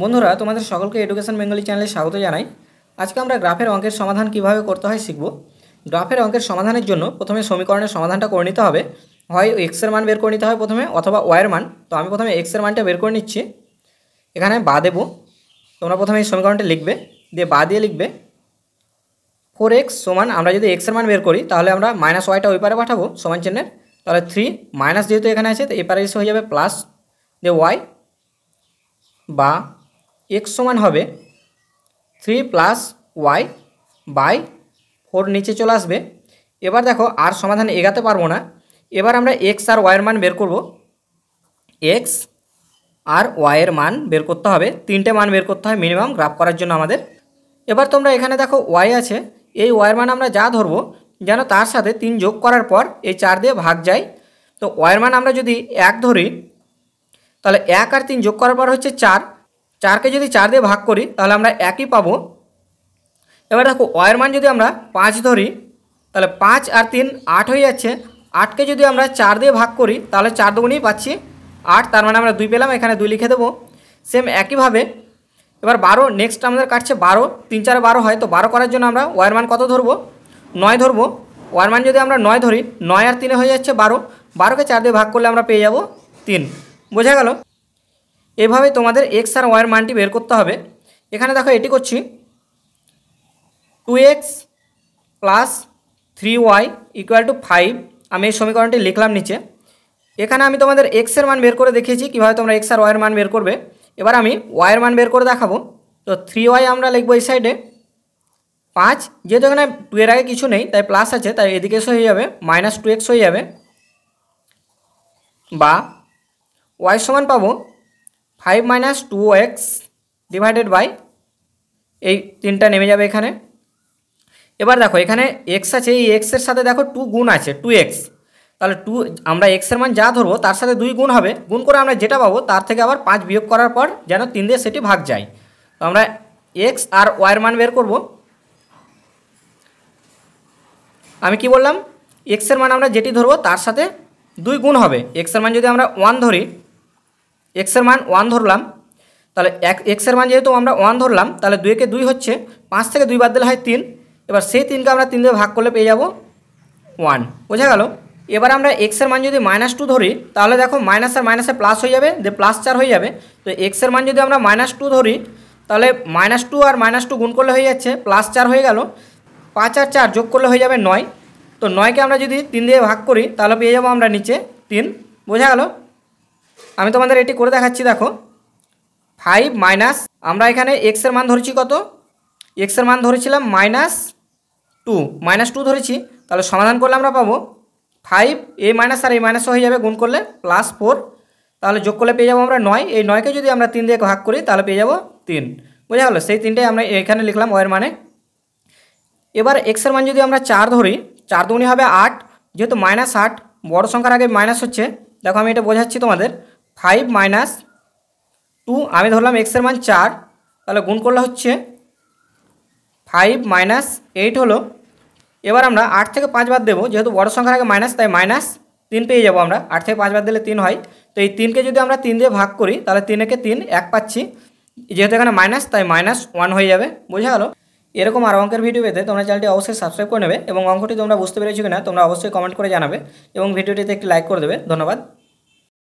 বন্ধুরা তোমাদের সকলকে এডুকেশন বেঙ্গলি চ্যানেলে স্বাগত জানাই আজকে আমরা গ্রাফের অঙ্কের সমাধান কিভাবে করতে হয় শিখব গ্রাফের অঙ্কের সমাধানের জন্য প্রথমে সমীকরণের সমাধানটা করে নিতে হবে হয় এক্সের মান বের করে নিতে হবে প্রথমে অথবা ওয়ের মান তো আমি প্রথমে এক্সের মানটা বের করে নিচ্ছি এখানে বা দেবো তোমরা প্রথমে এই সমীকরণটা লিখবে দিয়ে বা দিয়ে লিখবে ফোর এক্স সমান আমরা যদি এক্সের মান বের করি তাহলে আমরা মাইনাস ওয়াইটা ওই পারে পাঠাবো সমান চিহ্নের তাহলে থ্রি মাইনাস যেহেতু এখানে আছে তো এপারে এসে হয়ে যাবে প্লাস দিয়ে ওয়াই বা এক্স সমান হবে three plus Y by four নিচে চলে আসবে এবার দেখো আর সমাধান এগাতে পারবো না এবার আমরা এক্স আর ওয়াইয়ের মান বের করব এক্স আর ওয়াইয়ের মান বের করতে হবে তিনটে মান বের করতে হয় মিনিমাম গ্রাফ করার জন্য আমাদের এবার তোমরা এখানে দেখো ওয়াই আছে এই ওয়াইয়ের মান আমরা যা ধরবো যেন তার সাথে তিন যোগ করার পর এই চার দিয়ে ভাগ যায় তো ওয়াইয়ের মান আমরা যদি এক ধরি তাহলে এক আর তিন যোগ করার পর হচ্ছে চার চারকে যদি চার দিয়ে ভাগ করি তাহলে আমরা একই পাব এবার দেখো ওয়ের মান যদি আমরা পাঁচ ধরি তাহলে পাঁচ আর তিন আট হয়ে যাচ্ছে আটকে যদি আমরা চার দিয়ে ভাগ করি তাহলে চার দুগুণেই পাচ্ছি আট তার মানে আমরা দুই পেলাম এখানে দুই লিখে দেবো সেম একইভাবে এবার বারো নেক্সট আমাদের কাটছে বারো তিন চার বারো হয় তো বারো করার জন্য আমরা ওয়ার মান কত ধরবো নয় ধরবো ওয়ার মান যদি আমরা নয় ধরি নয় আর তিনে হয়ে যাচ্ছে বারো বারোকে চার দিয়ে ভাগ করলে আমরা পেয়ে যাব তিন বোঝা গেল এভাবে তোমাদের এক্স আর ওয়াইয়ের মানটি বের করতে হবে এখানে দেখো এটি করছি two X plus three Y equal to five আমি এই সমীকরণটি লিখলাম নিচে এখানে আমি তোমাদের এক্সের মান বের করে দেখিয়েছি কীভাবে তোমরা এক্স আর ওয়াইয়ের মান বের করবে এবার আমি ওয়াইয়ের মান বের করে দেখাবো তো থ্রি ওয়াই আমরা লিখবো এই সাইডে পাঁচ যেহেতু এখানে টু এর আগে কিছু নেই তাই প্লাস আছে তাই এদিকে এসে হয়ে যাবে মাইনাস টু এক্স হয়ে যাবে বা ওয়াই সমান পাবো five minus two X divided by এই তিনটা নেমে যাবে এখানে এবার দেখো এখানে এক্স আছে এই এক্সের সাথে দেখো টু গুণ আছে টু এক্স তাহলে টু আমরা এক্সের মান যা ধরবো তার সাথে দুই গুণ হবে গুণ করে আমরা যেটা পাবো তার থেকে আবার পাঁচ বিয়োগ করার পর যেন তিন দিয়ে সেটি ভাগ যায় তো আমরা এক্স আর ওয়ার মান বের করব আমি কি বললাম এক্সের মান আমরা যেটি ধরবো তার সাথে দুই গুণ হবে এক্সের মান যদি আমরা ওয়ান ধরি এক্সের মান ওয়ান ধরলাম তাহলে এক এক্সের মান যেহেতু আমরা ওয়ান ধরলাম তাহলে দুইকে দুই হচ্ছে পাঁচ থেকে দুই বাদ দিলে হয় তিন এবার সেই তিনকে আমরা তিন দিয়ে ভাগ করলে পেয়ে যাব ওয়ান বোঝা গেল এবার আমরা এক্সের মান যদি মাইনাস টু ধরি তাহলে দেখো মাইনাস আর মাইনাসে প্লাস হয়ে যাবে দিয়ে প্লাস চার হয়ে যাবে তো এক্সের মান যদি আমরা মাইনাস টু ধরি তাহলে মাইনাস টু আর মাইনাস টু গুণ করলে হয়ে যাচ্ছে প্লাস চার হয়ে গেল পাঁচ আর চার যোগ করলে হয়ে যাবে নয় তো নয়কে আমরা যদি তিন দিয়ে ভাগ করি তাহলে পেয়ে যাবো আমরা নিচে তিন বোঝা গেল আমি তোমাদের এটি করে দেখাচ্ছি দেখো ফাইভ মাইনাস আমরা এখানে এক্সের মান ধরেছি কত এক্সের মান ধরেছিলাম মাইনাস টু মাইনাস টু ধরেছি তাহলে সমাধান করলে আমরা পাবো ফাইভ এ মাইনাস আর এ মাইনাস হয়ে যাবে গুণ করলে প্লাস ফোর তাহলে যোগ করলে পেয়ে যাবো আমরা নয় এই নয়কে যদি আমরা তিন দিয়ে ভাগ করি তাহলে পেয়ে যাবো তিন বোঝা গেলো সেই তিনটাই আমরা এখানে লিখলাম ওয়ের মানে এবার এক্সের মান যদি আমরা চার ধরি চার দুনি হবে আট যেহেতু মাইনাস আট বড় সংখ্যার আগে মাইনাস হচ্ছে দেখো আমি এটা বোঝাচ্ছি তোমাদের ফাইভ মাইনাস টু আমি ধরলাম এক্সের মান চার তাহলে গুণ করলে হচ্ছে ফাইভ মাইনাস এইট হলো এবার আমরা আট থেকে পাঁচ বাদ দেবো যেহেতু বড় সংখ্যার আগে মাইনাস তাই মাইনাস তিন পেয়ে যাবো আমরা আট থেকে পাঁচ বাদ দিলে তিন হয় তো এই তিনকে যদি আমরা তিন দিয়ে ভাগ করি তাহলে তিন একে তিন এক পাচ্ছি যেহেতু এখানে মাইনাস তাই মাইনাস ওয়ান হয়ে যাবে বোঝা গেলো এরকম আর অঙ্কের ভিডিও পেতে তোমরা চ্যানেলটি অবশ্যই সাবস্ক্রাইব করে নেবে এবং অঙ্কটি তোমরা বুঝতে পেরেছো কিনা তোমরা অবশ্যই কমেন্ট করে জানাবে এবং ভিডিওটিতে একটি লাইক করে দেবে ধন্যবাদ